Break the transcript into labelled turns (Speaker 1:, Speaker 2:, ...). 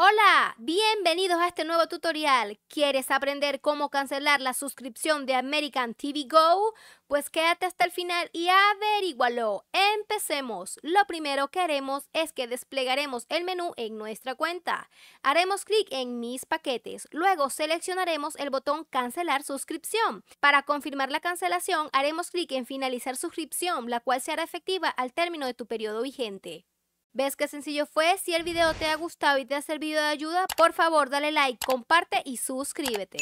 Speaker 1: Hola, bienvenidos a este nuevo tutorial. ¿Quieres aprender cómo cancelar la suscripción de American TV Go? Pues quédate hasta el final y averígualo. Empecemos. Lo primero que haremos es que desplegaremos el menú en nuestra cuenta. Haremos clic en Mis paquetes. Luego seleccionaremos el botón Cancelar suscripción. Para confirmar la cancelación, haremos clic en Finalizar suscripción, la cual se hará efectiva al término de tu periodo vigente. ¿Ves qué sencillo fue? Si el video te ha gustado y te ha servido de ayuda, por favor dale like, comparte y suscríbete.